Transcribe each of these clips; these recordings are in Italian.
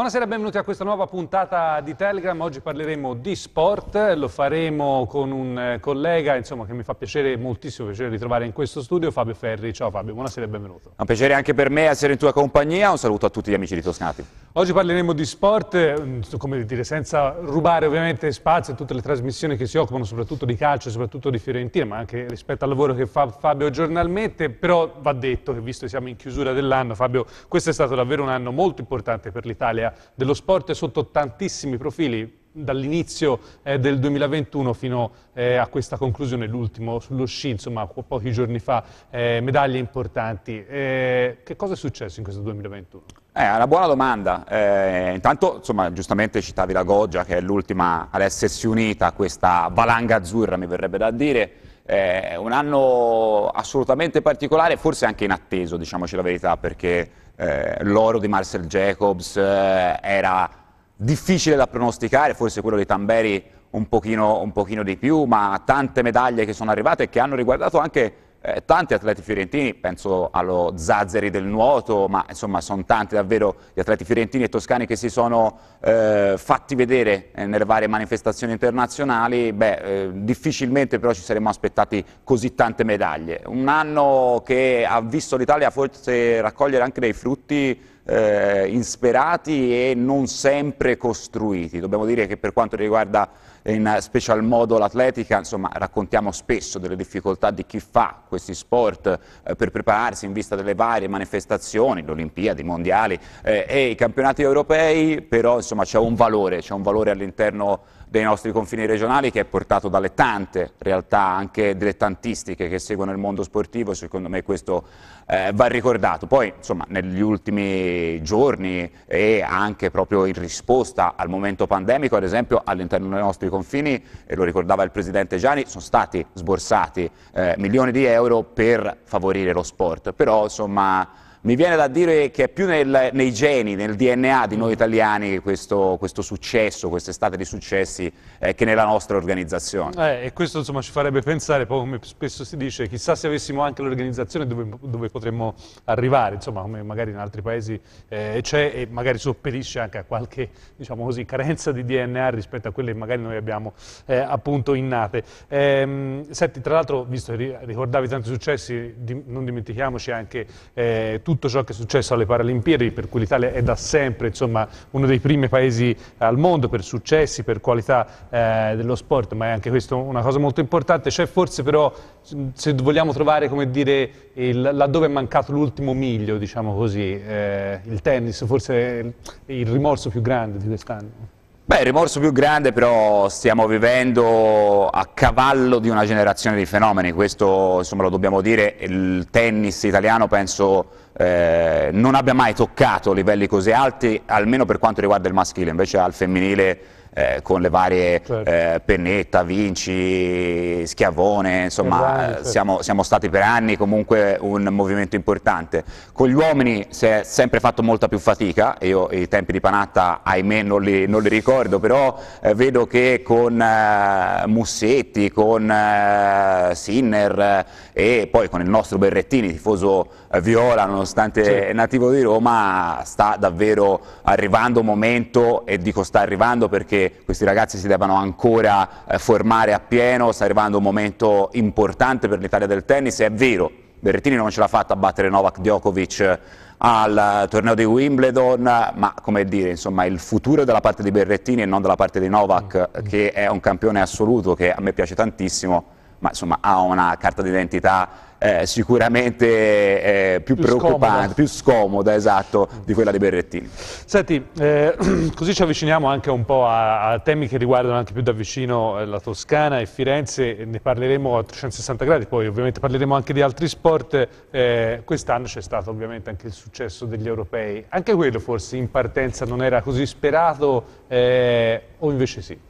Buonasera e benvenuti a questa nuova puntata di Telegram. Oggi parleremo di sport, lo faremo con un eh, collega insomma, che mi fa piacere, moltissimo piacere ritrovare in questo studio, Fabio Ferri. Ciao Fabio, buonasera e benvenuto. È Un piacere anche per me essere in tua compagnia, un saluto a tutti gli amici di Toscati. Oggi parleremo di sport, mm, come dire, senza rubare ovviamente spazio a tutte le trasmissioni che si occupano soprattutto di calcio, e soprattutto di Fiorentina, ma anche rispetto al lavoro che fa Fabio giornalmente, però va detto che visto che siamo in chiusura dell'anno, Fabio, questo è stato davvero un anno molto importante per l'Italia dello sport sotto tantissimi profili, dall'inizio eh, del 2021 fino eh, a questa conclusione, l'ultimo sullo sci, insomma po pochi giorni fa, eh, medaglie importanti. Eh, che cosa è successo in questo 2021? È eh, una buona domanda. Eh, intanto, insomma, giustamente citavi la Goggia, che è l'ultima ad essersi unita a questa valanga azzurra, mi verrebbe da dire. un anno assolutamente particolare, forse anche inatteso, diciamoci la verità, perché eh, l'oro di Marcel Jacobs eh, era difficile da pronosticare, forse quello di Tamberi un pochino, un pochino di più, ma tante medaglie che sono arrivate e che hanno riguardato anche eh, tanti atleti fiorentini, penso allo Zazzeri del nuoto, ma insomma sono tanti davvero gli atleti fiorentini e toscani che si sono eh, fatti vedere eh, nelle varie manifestazioni internazionali, beh, eh, difficilmente però ci saremmo aspettati così tante medaglie. Un anno che ha visto l'Italia forse raccogliere anche dei frutti eh, insperati e non sempre costruiti. Dobbiamo dire che per quanto riguarda in special modo l'atletica, insomma raccontiamo spesso delle difficoltà di chi fa questi sport eh, per prepararsi in vista delle varie manifestazioni, le Olimpiadi, i Mondiali eh, e i campionati europei, però insomma c'è un valore, c'è un valore all'interno dei nostri confini regionali che è portato dalle tante realtà anche dilettantistiche che seguono il mondo sportivo, secondo me questo eh, va ricordato. Poi insomma negli ultimi giorni e anche proprio in risposta al momento pandemico, ad esempio all'interno dei nostri confini, e lo ricordava il Presidente Gianni, sono stati sborsati eh, milioni di euro per favorire lo sport, però insomma mi viene da dire che è più nel, nei geni, nel DNA di noi mm. italiani questo, questo successo, quest'estate di successi, eh, che nella nostra organizzazione. Eh, e questo insomma, ci farebbe pensare, poi come spesso si dice, chissà se avessimo anche l'organizzazione dove, dove, potremmo arrivare, insomma come magari in altri paesi eh, c'è e magari sopperisce anche a qualche diciamo così, carenza di DNA rispetto a quelle che magari noi abbiamo eh, appunto innate. Ehm, senti, tra l'altro, visto che ricordavi tanti successi, di, non dimentichiamoci anche eh, tutto ciò che è successo alle Paralimpiadi, per cui l'Italia è da sempre insomma, uno dei primi paesi al mondo per successi, per qualità eh, dello sport, ma è anche questo una cosa molto importante. C'è forse però, se vogliamo trovare come dire, il, laddove è mancato l'ultimo miglio, diciamo così, eh, il tennis, forse il, il rimorso più grande di quest'anno. Beh, il rimorso più grande però stiamo vivendo a cavallo di una generazione di fenomeni, questo insomma, lo dobbiamo dire, il tennis italiano penso eh, non abbia mai toccato livelli così alti, almeno per quanto riguarda il maschile, invece al femminile eh, con le varie certo. eh, Pennetta, Vinci, Schiavone, insomma Errani, certo. siamo, siamo, stati per anni comunque un movimento importante. Con gli uomini si è sempre fatto molta più fatica, io i tempi di Panatta ahimè non li, non li ricordo, però eh, vedo che con eh, Mussetti, con eh, Sinner eh, e poi con il nostro Berrettini, tifoso Viola, nonostante certo. nativo di Roma, sta davvero arrivando un momento e dico sta arrivando perché questi ragazzi si debbano ancora eh, formare appieno, sta arrivando un momento importante per l'Italia del tennis, è vero, Berrettini non ce l'ha fatta a battere Novak Djokovic al eh, torneo di Wimbledon, ma come dire, insomma, il futuro è dalla parte di Berrettini e non dalla parte di Novak, mm. che è un campione assoluto, che a me piace tantissimo, ma insomma, ha una carta d'identità eh, sicuramente eh, più, più, preoccupante, scomoda. più scomoda esatto, di quella di Berrettini. Senti, eh, così ci avviciniamo anche un po' a, a, temi che riguardano anche più da vicino eh, la Toscana e Firenze, ne parleremo a 360 gradi, poi ovviamente parleremo anche di altri sport. Eh, quest'anno c'è stato ovviamente anche il successo degli europei, anche quello forse in partenza non era così sperato eh, o invece sì?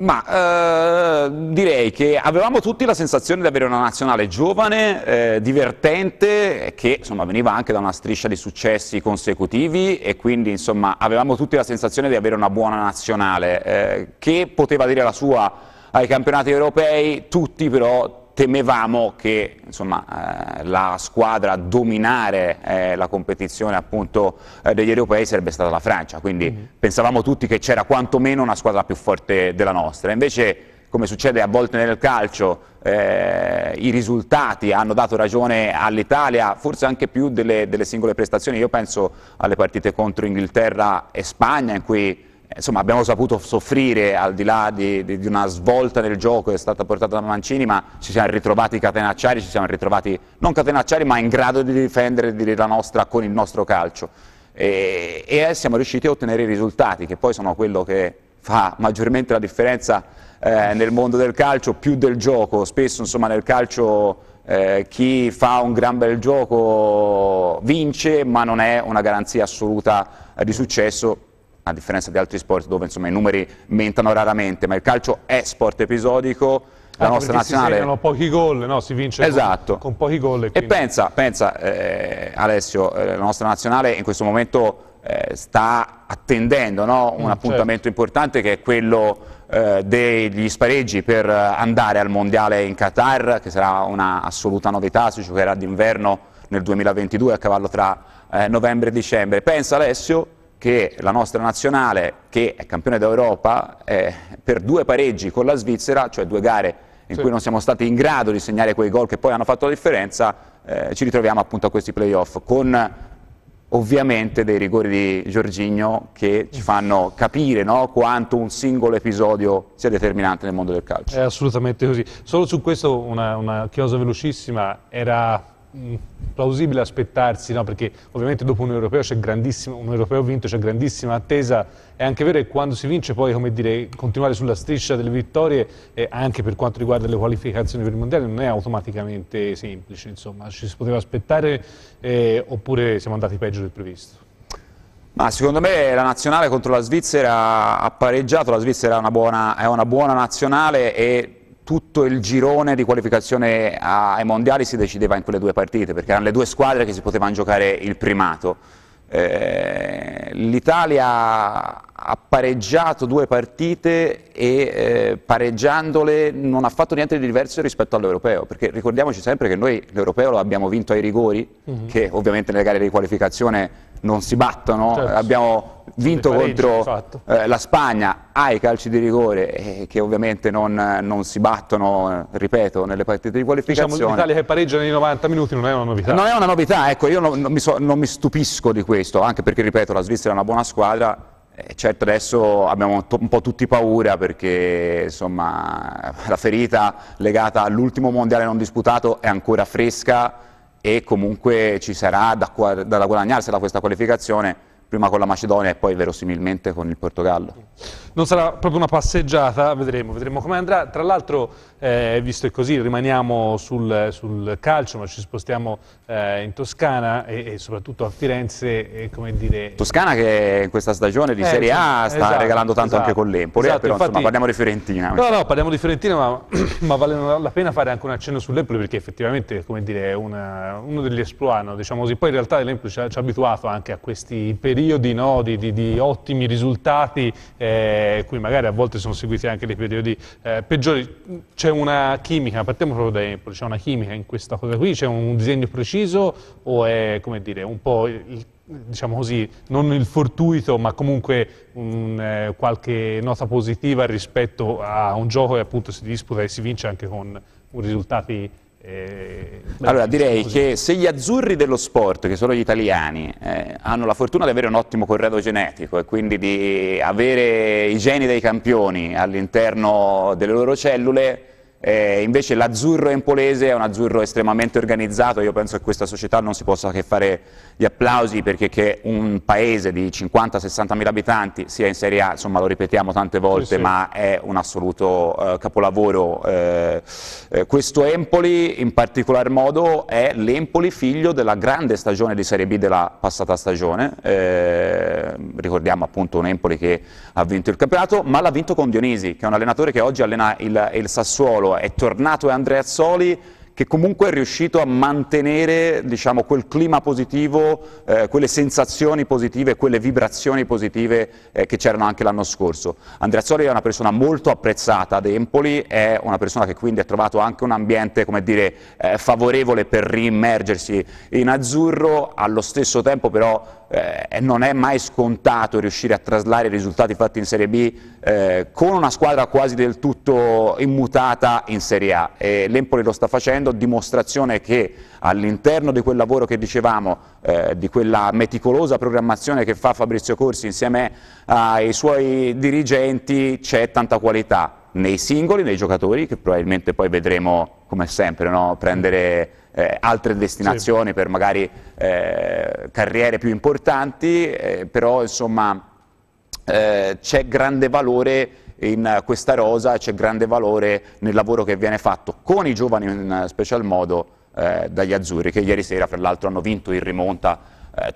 Ma eh, direi che avevamo tutti la sensazione di avere una nazionale giovane, eh, divertente, che insomma, veniva anche da una striscia di successi consecutivi e quindi insomma, avevamo tutti la sensazione di avere una buona nazionale eh, che poteva dire la sua ai campionati europei, tutti però temevamo che insomma, eh, la squadra a dominare eh, la competizione appunto, eh, degli europei sarebbe stata la Francia, quindi mm -hmm. pensavamo tutti che c'era quantomeno una squadra più forte della nostra, invece come succede a volte nel calcio, eh, i risultati hanno dato ragione all'Italia, forse anche più delle, delle, singole prestazioni. Io penso alle partite contro Inghilterra e Spagna, in cui insomma, abbiamo saputo soffrire al di là di, di, di, una svolta nel gioco che è stata portata da Mancini, ma ci siamo ritrovati catenacciari, ci siamo ritrovati non catenacciari, ma in grado di difendere di la nostra con il nostro calcio. E, e, eh, siamo riusciti a ottenere i risultati, che poi sono quello che fa maggiormente la differenza eh, nel mondo del calcio, più del gioco. Spesso insomma, nel calcio eh, chi fa un gran bel gioco vince, ma non è una garanzia assoluta eh, di successo a differenza di altri sport dove insomma, i numeri mentano raramente, ma il calcio è sport episodico, la Anche nostra nazionale... Si segnano pochi gol, no? si vince esatto. con, con, pochi gol. E, quindi... e pensa, pensa eh, Alessio, eh, la nostra nazionale in questo momento eh, sta attendendo no? un mm, appuntamento certo. importante che è quello eh, degli spareggi per eh, andare al Mondiale in Qatar, che sarà un'assoluta novità, si giocherà d'inverno nel 2022 a cavallo tra eh, novembre e dicembre. Pensa Alessio che la nostra nazionale, che è campione d'Europa, eh, per due pareggi con la Svizzera, cioè due gare in sì. cui non siamo stati in grado di segnare quei gol che poi hanno fatto la differenza, eh, ci ritroviamo appunto a questi playoff con ovviamente dei rigori di Giorgigno che ci fanno capire no, quanto un singolo episodio sia determinante nel mondo del calcio. È assolutamente così. Solo su questo una, una chiosa velocissima, era Mm, plausibile aspettarsi, no? perché ovviamente dopo un europeo, un europeo vinto c'è grandissima attesa, è anche vero che quando si vince poi come dire, continuare sulla striscia delle vittorie, eh, anche per quanto riguarda le qualificazioni per il mondiale, non è automaticamente semplice, insomma ci si poteva aspettare eh, oppure siamo andati peggio del previsto? Ma secondo me la nazionale contro la Svizzera ha pareggiato, la Svizzera è una buona, è una buona nazionale e tutto il girone di qualificazione ai mondiali si decideva in quelle due partite, perché erano le due squadre che si potevano giocare il primato. Eh, L'Italia ha pareggiato due partite e eh, pareggiandole non ha fatto niente di diverso rispetto all'europeo, perché ricordiamoci sempre che noi l'europeo lo abbiamo vinto ai rigori, mm -hmm. che ovviamente nelle gare di qualificazione non si battono, certo. abbiamo vinto contro esatto. eh, la Spagna, ha ah, i calci di rigore eh, che ovviamente non, non si battono, eh, ripeto, nelle partite di diciamo, qualificazione. Diciamo l'Italia che pareggia nei 90 minuti non è una novità. Non è una novità, ecco, io non, non, mi, so, non mi stupisco di questo, anche perché, ripeto, la Svizzera è una buona squadra, eh, certo adesso abbiamo un po' tutti paura perché insomma, la ferita legata all'ultimo mondiale non disputato è ancora fresca e comunque ci sarà da, da guadagnarsela questa qualificazione prima con la Macedonia e poi verosimilmente con il Portogallo non sarà proprio una passeggiata, vedremo, vedremo come andrà. Tra l'altro, eh, visto che così rimaniamo sul, sul, calcio, ma ci spostiamo eh, in Toscana e, e, soprattutto a Firenze, e, come dire... Toscana che in questa stagione di eh, Serie A esatto, sta esatto, regalando tanto esatto, anche con l'Empoli, eh, esatto, però infatti, insomma, parliamo di Fiorentina. No, no, parliamo di Fiorentina, ma, ma vale la pena fare anche un accenno sull'Empoli perché effettivamente, come dire, è uno degli esploit, diciamo così. Poi in realtà l'Empoli ci ha, ci ha abituato anche a questi periodi no? di, di, di, ottimi risultati eh, e eh, qui magari a volte sono seguiti anche dei periodi eh, peggiori. C'è una chimica, partiamo proprio da Empoli, c'è una chimica in questa cosa qui, c'è un disegno preciso o è come dire, un po' il diciamo così, non il fortuito, ma comunque un, eh, qualche nota positiva rispetto a un gioco che appunto si disputa e si vince anche con risultati eh, allora direi così. che se gli azzurri dello sport, che sono gli italiani, eh, hanno la fortuna di avere un ottimo corredo genetico e quindi di avere i geni dei campioni all'interno delle loro cellule, eh, invece l'azzurro empolese è un azzurro estremamente organizzato, io penso che questa società non si possa che fare gli applausi perché che un paese di 50-60 mila abitanti sia in Serie A, insomma lo ripetiamo tante volte, sì, sì. ma è un assoluto eh, capolavoro. Eh, eh, questo Empoli in particolar modo è l'Empoli figlio della grande stagione di Serie B della passata stagione, eh, ricordiamo appunto un Empoli che ha vinto il campionato, ma l'ha vinto con Dionisi, che è un allenatore che oggi allena il, il Sassuolo ruolo, è tornato Andrea Azzoli che comunque è riuscito a mantenere diciamo, quel clima positivo, eh, quelle sensazioni positive, quelle vibrazioni positive eh, che c'erano anche l'anno scorso. Andrea Zoli è una persona molto apprezzata ad Empoli, è una persona che quindi ha trovato anche un ambiente dire, eh, favorevole per riimmergersi in azzurro, allo stesso tempo però eh, non è mai scontato riuscire a traslare i risultati fatti in Serie B eh, con una squadra quasi del tutto immutata in Serie A. L'Empoli lo sta facendo, dimostrazione che all'interno di quel lavoro che dicevamo, eh, di quella meticolosa programmazione che fa Fabrizio Corsi insieme ai suoi dirigenti, c'è tanta qualità nei singoli, nei giocatori, che probabilmente poi vedremo come sempre no? prendere eh, altre destinazioni, sì. per magari eh, carriere più importanti, eh, però insomma eh, c'è grande valore in questa rosa, c'è grande valore nel lavoro che viene fatto con i giovani in special modo eh, dagli azzurri, che ieri sera fra l'altro hanno vinto in rimonta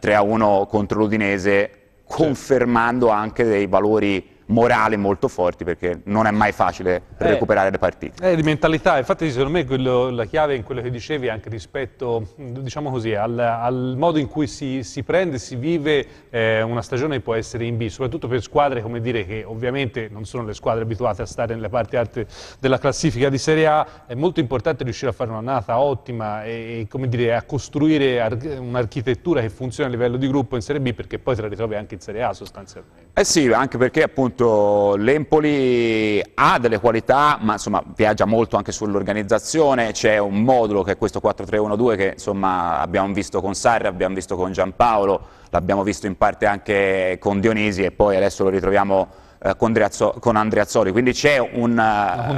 3-1 eh, contro l'Udinese, confermando sì. anche dei valori morale molto forti perché non è mai facile eh, recuperare le partite. Eh, di mentalità, infatti secondo me quello, la chiave in quello che dicevi anche rispetto diciamo così, al, al, modo in cui si, si prende, si vive eh, una stagione che può essere in B, soprattutto per squadre come dire che ovviamente non sono le squadre abituate a stare nelle parti alte della classifica di Serie A, è molto importante riuscire a fare un'annata ottima e, e dire, a costruire ar un'architettura che funziona a livello di gruppo in Serie B perché poi te la ritrovi anche in Serie A sostanzialmente. Eh sì, anche perché appunto appunto l'Empoli ha delle qualità, ma insomma, viaggia molto anche sull'organizzazione, c'è un modulo che è questo 4-3-1-2 che insomma, abbiamo visto con Sarri, abbiamo visto con Giampaolo, l'abbiamo visto in parte anche con Dionisi e poi adesso lo ritroviamo eh, con, Dreazzo, con Andreazzoli, quindi c'è un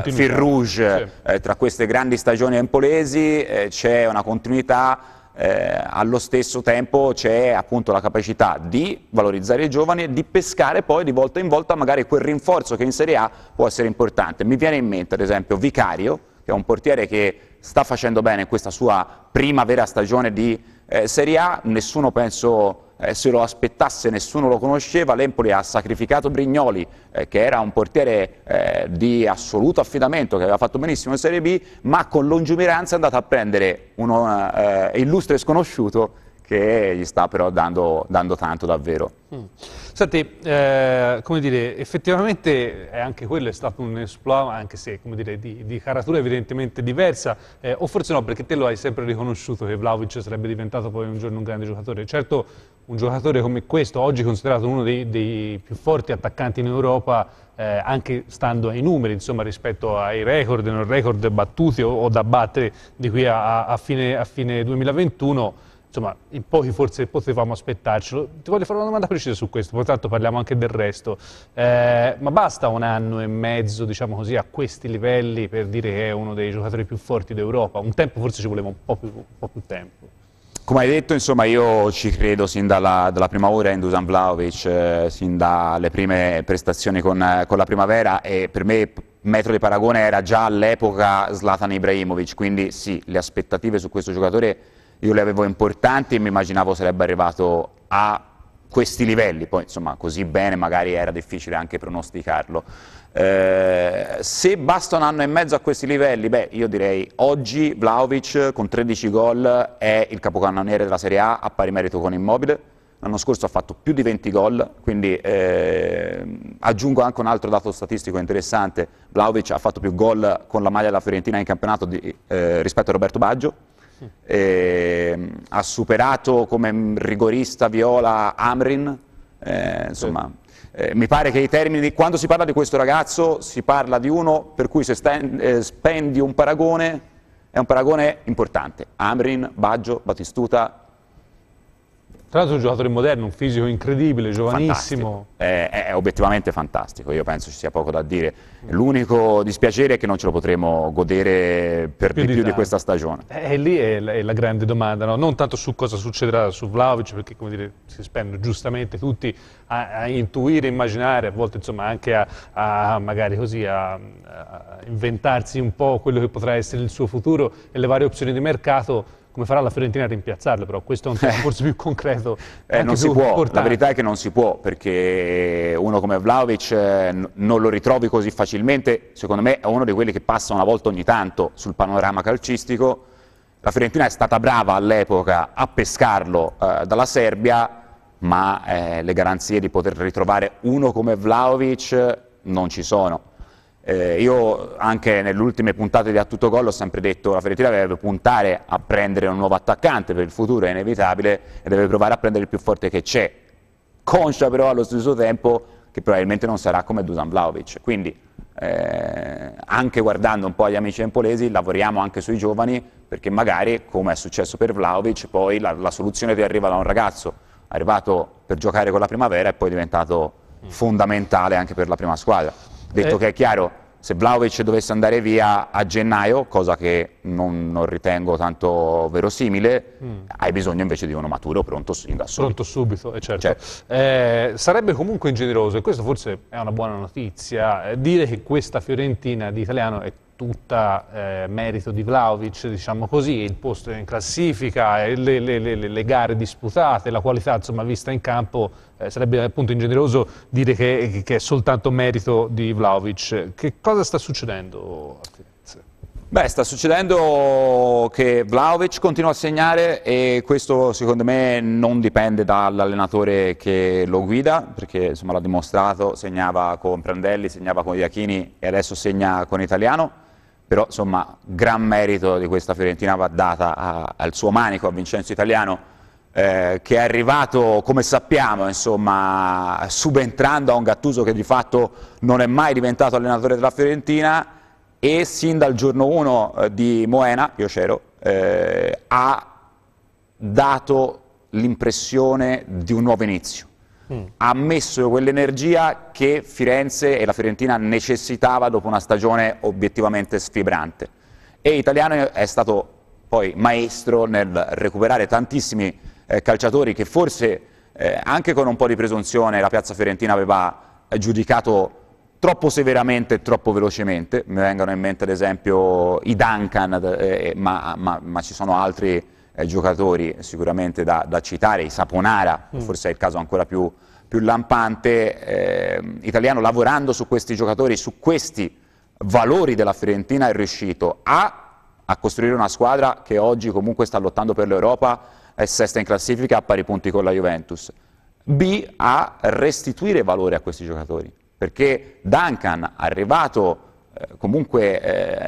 eh, fil rouge sì. eh, tra queste grandi stagioni empolesi, eh, c'è una continuità eh, allo stesso tempo c'è appunto la capacità di valorizzare i giovani e di pescare poi di volta in volta magari quel rinforzo che in Serie A può essere importante. Mi viene in mente ad esempio Vicario, che è un portiere che sta facendo bene in questa sua prima vera stagione di eh, Serie A, nessuno penso eh, se lo aspettasse nessuno lo conosceva, l'Empoli ha sacrificato Brignoli eh, che era un portiere eh, di assoluto affidamento che aveva fatto benissimo in Serie B ma con lungimiranza è andato a prendere un eh, illustre sconosciuto che gli sta però dando, dando tanto davvero. Mm. Senti, eh, come dire, effettivamente anche quello è stato un esploit, anche se come dire, di, di caratura evidentemente diversa, eh, o forse no, perché te lo hai sempre riconosciuto che Vlaovic sarebbe diventato poi un giorno un grande giocatore. Certo, un giocatore come questo, oggi considerato uno dei, dei più forti attaccanti in Europa, eh, anche stando ai numeri, insomma, rispetto ai record, non record battuti o, o da battere di qui a, a, fine, a fine 2021, insomma, in pochi forse potevamo aspettarcelo. Ti voglio fare una domanda precisa su questo, poi tanto parliamo anche del resto. Eh, ma basta un anno e mezzo, diciamo così, a questi livelli per dire che è uno dei giocatori più forti d'Europa? Un tempo forse ci voleva un po' più, un po più tempo. Come hai detto, insomma, io ci credo sin dalla, dalla prima ora in Dusan Vlaovic, eh, sin dalle prime prestazioni con, eh, con la primavera e per me metro di paragone era già all'epoca Zlatan Ibrahimovic, quindi sì, le aspettative su questo giocatore io le avevo importanti e mi immaginavo sarebbe arrivato a questi livelli, poi insomma così bene magari era difficile anche pronosticarlo. Eh, se basta un anno e mezzo a questi livelli, beh io direi oggi Vlaovic con 13 gol è il capocannoniere della Serie A a pari merito con Immobile, l'anno scorso ha fatto più di 20 gol, quindi eh, aggiungo anche un altro dato statistico interessante, Vlaovic ha fatto più gol con la maglia della Fiorentina in campionato di, eh, rispetto a Roberto Baggio, eh, ha superato come rigorista Viola Amrin, eh, insomma, eh, mi pare che i termini, quando si parla di questo ragazzo si parla di uno per cui se stand, eh, spendi un paragone, è un paragone importante, Amrin, Baggio, Battistuta, tra l'altro è un giocatore moderno, un fisico incredibile, giovanissimo. È, è, obiettivamente fantastico, io penso ci sia poco da dire. L'unico dispiacere è che non ce lo potremo godere per più di, più di, di questa stagione. E eh, eh, lì è la, è la, grande domanda, no? non tanto su cosa succederà su Vlaovic, perché come dire, si spendono giustamente tutti a, a intuire, immaginare, a volte insomma anche a, a magari così a, a inventarsi un po' quello che potrà essere il suo futuro e le varie opzioni di mercato come farà la Fiorentina a rimpiazzarlo però? Questo è un tema eh. forse più concreto. Eh, non si può, importante. la verità è che non si può perché uno come Vlaovic eh, non lo ritrovi così facilmente, secondo me è uno di quelli che passa una volta ogni tanto sul panorama calcistico. La Fiorentina è stata brava all'epoca a pescarlo eh, dalla Serbia, ma eh, le garanzie di poter ritrovare uno come Vlaovic non ci sono. Eh, io anche nelle ultime puntate di A Tutto Gol ho sempre detto che la Fiorentina deve puntare a prendere un nuovo attaccante per il futuro, è inevitabile, e deve provare a prendere il più forte che c'è. Conscia però allo stesso tempo che probabilmente non sarà come Dusan Vlaovic. Quindi eh, anche guardando un po' gli amici empolesi lavoriamo anche sui giovani perché magari, come è successo per Vlaovic, poi la, la soluzione ti arriva da un ragazzo arrivato per giocare con la primavera e poi diventato mm. fondamentale anche per la prima squadra. Detto eh. che è chiaro, se Vlaovic dovesse andare via a gennaio, cosa che non, non ritengo tanto verosimile, mm. hai bisogno invece di uno maturo pronto in da subito. Pronto subito, eh certo. Certo. Eh, sarebbe comunque ingeneroso, e questa forse è una buona notizia, eh, dire che questa Fiorentina di italiano è tutta eh, merito di Vlaovic, diciamo così, il posto in classifica, eh, le, le, le, le gare disputate, la qualità insomma, vista in campo, eh, sarebbe appunto ingeneroso dire che, che, è soltanto merito di Vlaovic. Che cosa sta succedendo Beh, sta succedendo che Vlaovic continua a segnare e questo secondo me non dipende dall'allenatore che lo guida, perché l'ha dimostrato, segnava con Prandelli, segnava con Iachini e adesso segna con Italiano però insomma gran merito di questa Fiorentina va data a, al suo manico, a Vincenzo Italiano, eh, che è arrivato, come sappiamo, insomma, subentrando a un Gattuso che di fatto non è mai diventato allenatore della Fiorentina e sin dal giorno 1 eh, di Moena, io c'ero, eh, ha dato l'impressione di un nuovo inizio mm. ha messo quell'energia che Firenze e la Fiorentina necessitava dopo una stagione obiettivamente sfibrante. E Italiano è stato poi maestro nel recuperare tantissimi eh, calciatori che forse eh, anche con un po' di presunzione la piazza fiorentina aveva giudicato troppo severamente e troppo velocemente, mi vengono in mente ad esempio i Duncan, eh, ma, ma, ma, ci sono altri eh, giocatori sicuramente da, da citare, i Saponara, mm. forse è il caso ancora più, più lampante, eh, italiano lavorando su questi giocatori, su questi valori della Fiorentina è riuscito a, a costruire una squadra che oggi comunque sta lottando per l'Europa, è sesta in classifica a pari punti con la Juventus. B a restituire valore a questi giocatori, perché Duncan, arrivato eh, comunque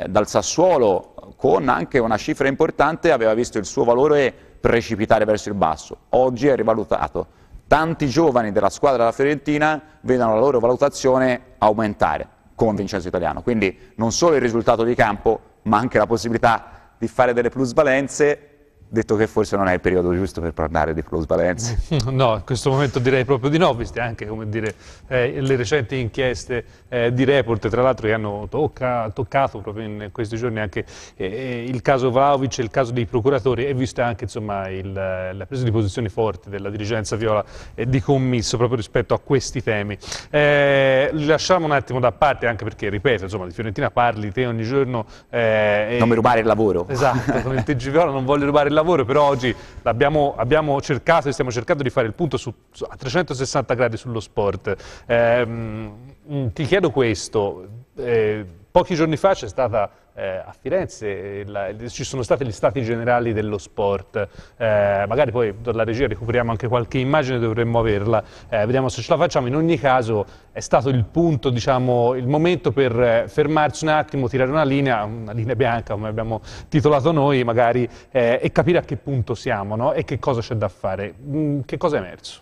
eh, dal Sassuolo con anche una cifra importante aveva visto il suo valore precipitare verso il basso, oggi è rivalutato. Tanti giovani della squadra della Fiorentina vedono la loro valutazione aumentare con Vincenzo Italiano, quindi non solo il risultato di campo ma anche la possibilità di fare delle plusvalenze detto che forse non è il periodo giusto per parlare di plusvalenze. No, in questo momento direi proprio di no, viste anche dire, eh, le recenti inchieste eh, di report, tra l'altro che hanno tocca, toccato proprio in questi giorni anche eh, il caso Vlaovic e il caso dei procuratori e vista anche insomma, il, la presa di posizione forte della dirigenza viola eh, di commisso proprio rispetto a questi temi. li eh, lasciamo un attimo da parte anche perché, ripeto, insomma, di Fiorentina parli te ogni giorno. Eh, non mi rubare il lavoro. Esatto, con il TG Viola non voglio rubare il lavoro lavoro, però oggi abbiamo cercato e stiamo cercando di fare il punto su, su, a 360 gradi sullo sport. Eh, ti chiedo questo, eh, pochi giorni fa c'è stata eh, a Firenze la, ci sono stati gli stati generali dello sport, eh, magari poi dalla regia recuperiamo anche qualche immagine, dovremmo averla, eh, vediamo se ce la facciamo, in ogni caso è stato il punto, diciamo, il momento per eh, fermarsi un attimo, tirare una linea, una linea bianca come abbiamo titolato noi magari, eh, e capire a che punto siamo no? e che cosa c'è da fare, mm, che cosa è emerso.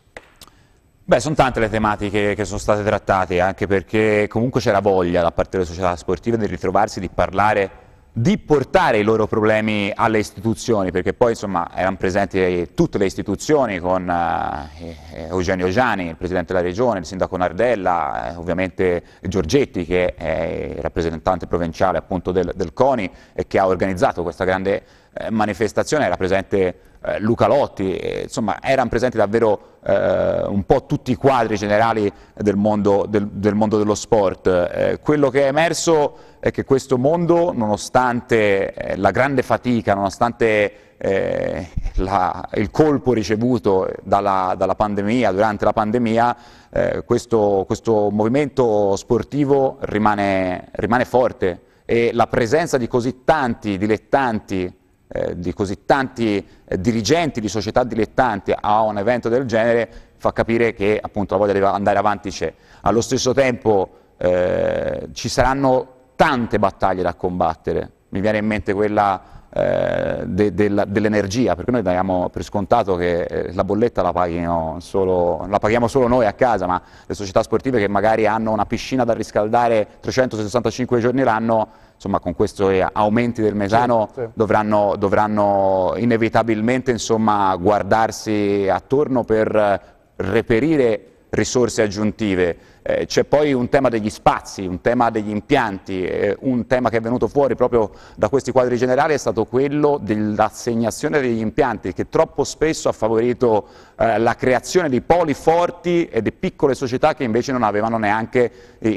Beh, sono tante le tematiche che sono state trattate, anche perché comunque c'era voglia da parte delle società sportive di ritrovarsi, di parlare, di portare i loro problemi alle istituzioni, perché poi insomma erano presenti tutte le istituzioni con eh, eh Eugenio Giani, il Presidente della Regione, il Sindaco Nardella, eh, ovviamente Giorgetti che è il rappresentante provinciale appunto del, del CONI e che ha organizzato questa grande eh, manifestazione, era presente eh, Luca Lotti, eh, insomma erano presenti davvero eh, un po' tutti i quadri generali del mondo, del, del mondo dello sport. Eh, quello che è emerso è che questo mondo, nonostante eh, la grande fatica, nonostante eh, la, il colpo ricevuto dalla, dalla, pandemia, durante la pandemia, eh, questo, questo, movimento sportivo rimane, rimane forte e la presenza di così tanti dilettanti eh, di così tanti eh, dirigenti di società dilettanti a un evento del genere fa capire che appunto la voglia di andare avanti c'è. Allo stesso tempo eh, ci saranno tante battaglie da combattere, mi viene in mente quella eh, de, de, dell'energia, perché noi diamo per scontato che eh, la bolletta la, solo, la, paghiamo solo noi a casa, ma le società sportive che magari hanno una piscina da riscaldare 365 giorni l'anno, insomma con questi aumenti del metano sì, sì. Dovranno, dovranno, inevitabilmente insomma, guardarsi attorno per reperire risorse aggiuntive. Eh, c'è poi un tema degli spazi, un tema degli impianti, eh, un tema che è venuto fuori proprio da questi quadri generali è stato quello dell'assegnazione degli impianti che troppo spesso ha favorito eh, la creazione di poli forti e di piccole società che invece non avevano neanche i,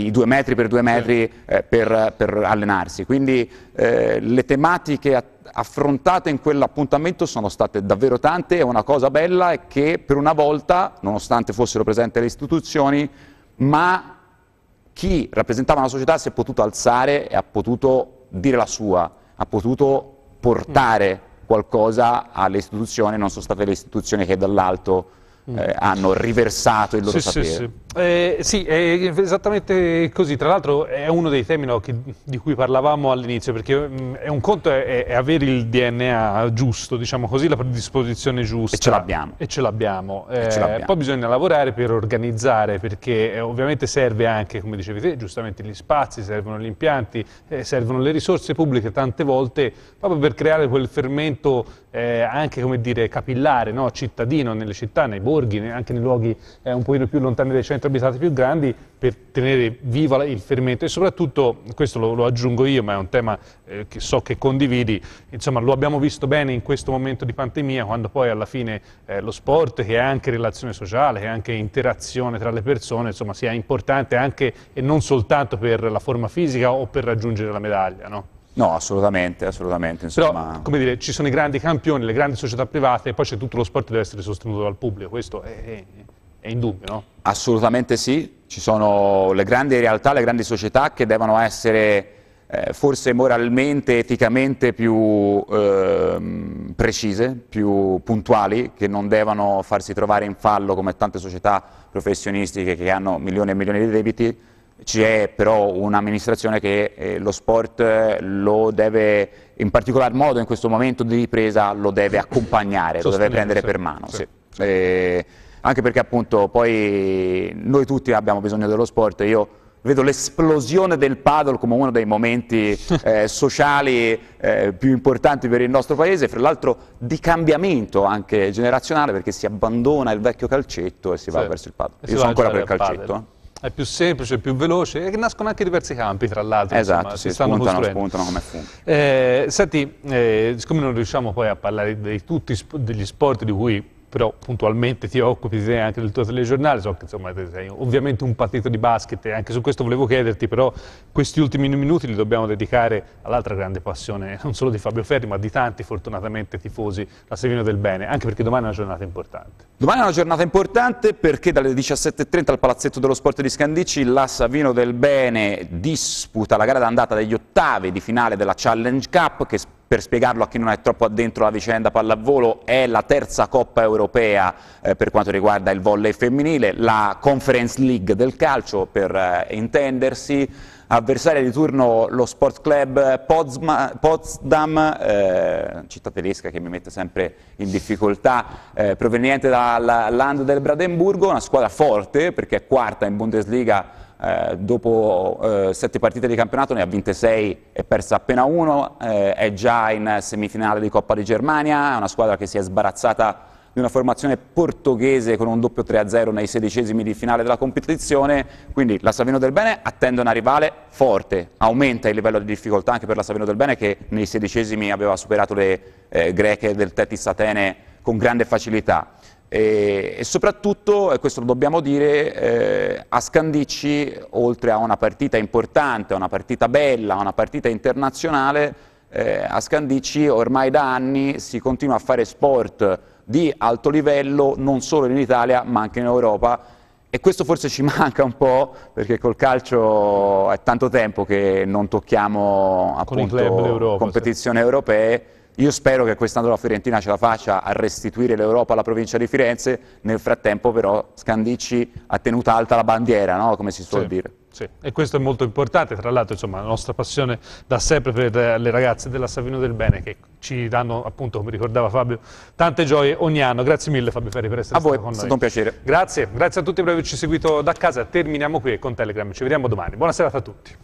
i, i due metri per due metri certo. eh, per, per, allenarsi. Quindi eh, le tematiche affrontate in quell'appuntamento sono state davvero tante e una cosa bella è che per una volta, nonostante fossero presenti le istituzioni, ma chi rappresentava la società si è potuto alzare e ha potuto dire la sua, ha potuto portare qualcosa alle istituzioni, non sono state le istituzioni che dall'alto Mm. eh, hanno riversato il loro sì, sapere. Sì, sì. Eh, sì, è esattamente così. Tra l'altro è uno dei temi no, che, di cui parlavamo all'inizio, perché mh, mm, è un conto è, è, avere il DNA giusto, diciamo così, la predisposizione giusta. E ce l'abbiamo. E ce l'abbiamo. Eh, poi bisogna lavorare per organizzare, perché eh, ovviamente serve anche, come dicevi te, giustamente gli spazi, servono gli impianti, eh, servono le risorse pubbliche tante volte, proprio per creare quel fermento eh, anche come dire, capillare, no? cittadino nelle città, nei borghi, anche nei luoghi eh, un pochino più lontani dai centri abitati più grandi, per tenere vivo il fermento e soprattutto, questo lo, lo aggiungo io, ma è un tema eh, che so che condividi, insomma lo abbiamo visto bene in questo momento di pandemia, quando poi alla fine eh, lo sport, che è anche relazione sociale, che è anche interazione tra le persone, insomma sia importante anche e non soltanto per la forma fisica o per raggiungere la medaglia. No? No, assolutamente, assolutamente. Insomma. Però, come dire, ci sono i grandi campioni, le grandi società private e poi c'è tutto lo sport che deve essere sostenuto dal pubblico, questo è, è, è indubbio, no? Assolutamente sì, ci sono le grandi realtà, le grandi società che devono essere eh, forse moralmente, eticamente più eh, precise, più puntuali, che non devono farsi trovare in fallo come tante società professionistiche che hanno milioni e milioni di debiti, c'è però un'amministrazione che eh, lo sport eh, lo deve, in particolar modo in questo momento di ripresa, lo deve accompagnare, lo deve prendere sì, per mano. Sì. Sì. Eh, anche perché appunto poi noi tutti abbiamo bisogno dello sport, io vedo l'esplosione del paddle come uno dei momenti eh, sociali eh, più importanti per il nostro paese, fra l'altro di cambiamento anche generazionale perché si abbandona il vecchio calcetto e si va verso il paddle. Io sono ancora per il calcetto. Eh è più semplice, è più veloce e nascono anche diversi campi tra l'altro. Esatto, insomma, si, si stanno spuntano, spuntano come funghi. Eh, senti, eh, siccome non riusciamo poi a parlare di tutti degli sport di cui però puntualmente ti occupi sei anche del tuo telegiornale, so che insomma sei ovviamente un partito di basket e anche su questo volevo chiederti, però questi ultimi minuti li dobbiamo dedicare all'altra grande passione, non solo di Fabio Ferri, ma di tanti fortunatamente tifosi, la Sevino del Bene, anche perché domani è una giornata importante. Domani è una giornata importante perché dalle 17.30 al Palazzetto dello Sport di Scandici la Savino del Bene disputa la gara d'andata degli ottavi di finale della Challenge Cup che per spiegarlo a chi non è troppo addentro la vicenda pallavolo, è la terza Coppa europea eh, per quanto riguarda il volley femminile, la Conference League del calcio per eh, intendersi, avversaria di turno lo Sport Club eh, Potsma, Potsdam, eh, città tedesca che mi mette sempre in difficoltà, eh, proveniente dal Land del Brandenburgo, una squadra forte perché è quarta in Bundesliga eh, dopo eh, sette partite di campionato ne ha vinte sei e persa appena uno, eh, è già in semifinale di Coppa di Germania, è una squadra che si è sbarazzata di una formazione portoghese con un doppio 3-0 nei sedicesimi di finale della competizione, quindi la Savino del Bene attende una rivale forte, aumenta il livello di difficoltà anche per la Savino del Bene che nei sedicesimi aveva superato le eh, greche del Tetis Atene con grande facilità e, e soprattutto, e questo lo dobbiamo dire, eh, a Scandicci, oltre a una partita importante, una partita bella, una partita internazionale, eh, a Scandicci ormai da anni si continua a fare sport di alto livello non solo in Italia ma anche in Europa e questo forse ci manca un po' perché col calcio è tanto tempo che non tocchiamo appunto, competizioni sì. europee io spero che quest'anno la Fiorentina ce la faccia a restituire l'Europa alla provincia di Firenze, nel frattempo però Scandicci ha tenuto alta la bandiera, no? come si suol sì. dire. Sì, e questo è molto importante, tra l'altro la nostra passione da sempre per eh, le ragazze della Savino del Bene che ci danno appunto, come ricordava Fabio, tante gioie ogni anno. Grazie mille Fabio Ferri per essere a stato voi, con noi. A voi, è stato un piacere. Grazie, grazie a tutti per averci seguito da casa. Terminiamo qui con Telegram, ci vediamo domani. Buona serata a tutti.